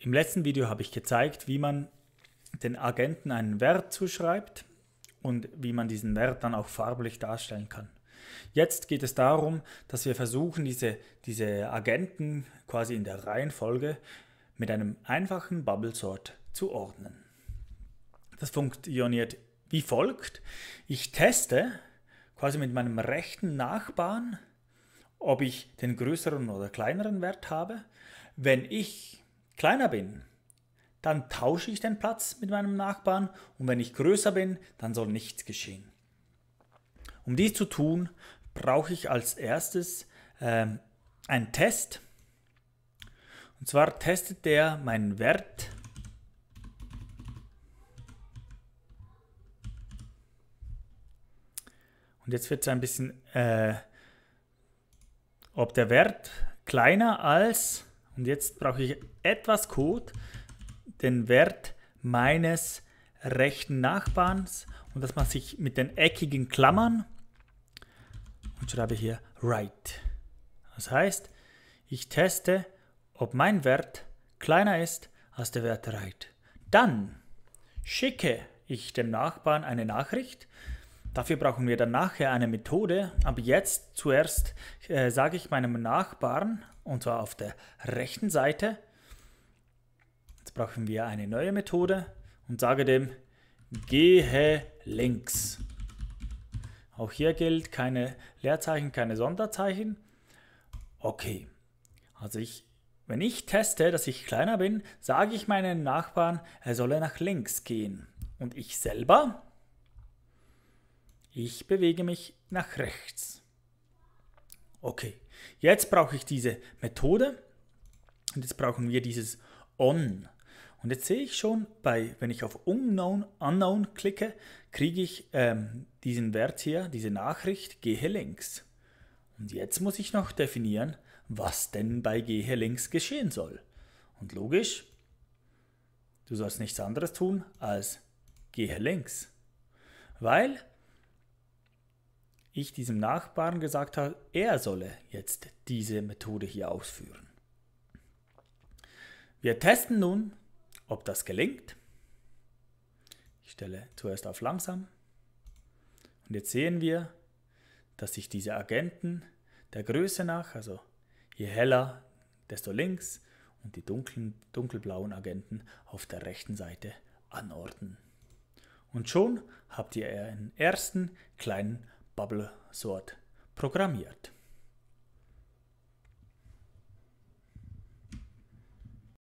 Im letzten Video habe ich gezeigt, wie man den Agenten einen Wert zuschreibt und wie man diesen Wert dann auch farblich darstellen kann. Jetzt geht es darum, dass wir versuchen, diese, diese Agenten quasi in der Reihenfolge mit einem einfachen Bubble Sort zu ordnen. Das funktioniert wie folgt. Ich teste quasi mit meinem rechten Nachbarn, ob ich den größeren oder kleineren Wert habe. Wenn ich kleiner bin, dann tausche ich den Platz mit meinem Nachbarn und wenn ich größer bin, dann soll nichts geschehen. Um dies zu tun, brauche ich als erstes ähm, einen Test. Und zwar testet der meinen Wert Und jetzt wird es ein bisschen, äh, ob der Wert kleiner als und jetzt brauche ich etwas Code, den Wert meines rechten Nachbarns und das mache ich mit den eckigen Klammern und schreibe hier right. Das heißt, ich teste, ob mein Wert kleiner ist als der Wert right. Dann schicke ich dem Nachbarn eine Nachricht. Dafür brauchen wir dann nachher eine Methode, aber jetzt zuerst äh, sage ich meinem Nachbarn, und zwar auf der rechten Seite. Jetzt brauchen wir eine neue Methode und sage dem gehe links. Auch hier gilt keine Leerzeichen, keine Sonderzeichen. Okay. Also ich, wenn ich teste, dass ich kleiner bin, sage ich meinen Nachbarn, er solle nach links gehen. Und ich selber, ich bewege mich nach rechts. Okay. Jetzt brauche ich diese Methode und jetzt brauchen wir dieses on. Und jetzt sehe ich schon, bei, wenn ich auf unknown, unknown klicke, kriege ich ähm, diesen Wert hier, diese Nachricht, gehe links. Und jetzt muss ich noch definieren, was denn bei gehe links geschehen soll. Und logisch, du sollst nichts anderes tun als gehe links. Weil ich diesem Nachbarn gesagt habe, er solle jetzt diese Methode hier ausführen. Wir testen nun, ob das gelingt. Ich stelle zuerst auf langsam. Und jetzt sehen wir, dass sich diese Agenten der Größe nach, also je heller, desto links, und die dunklen, dunkelblauen Agenten auf der rechten Seite anordnen. Und schon habt ihr einen ersten kleinen Bubble Sort programmiert.